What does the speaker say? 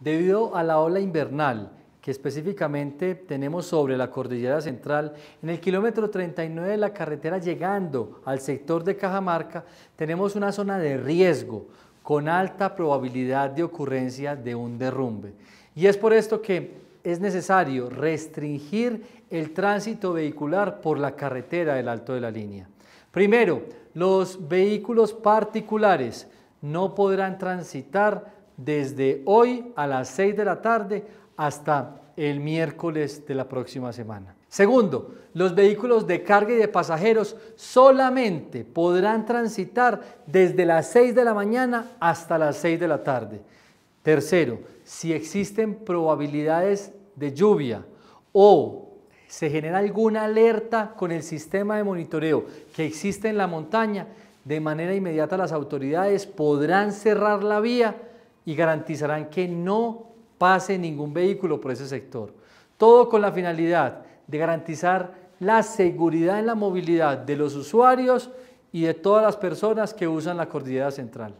Debido a la ola invernal que específicamente tenemos sobre la cordillera central, en el kilómetro 39 de la carretera llegando al sector de Cajamarca, tenemos una zona de riesgo con alta probabilidad de ocurrencia de un derrumbe. Y es por esto que es necesario restringir el tránsito vehicular por la carretera del Alto de la Línea. Primero, los vehículos particulares no podrán transitar desde hoy a las 6 de la tarde hasta el miércoles de la próxima semana. Segundo, los vehículos de carga y de pasajeros solamente podrán transitar desde las 6 de la mañana hasta las 6 de la tarde. Tercero, si existen probabilidades de lluvia o se genera alguna alerta con el sistema de monitoreo que existe en la montaña, de manera inmediata las autoridades podrán cerrar la vía y garantizarán que no pase ningún vehículo por ese sector. Todo con la finalidad de garantizar la seguridad en la movilidad de los usuarios y de todas las personas que usan la cordillera central.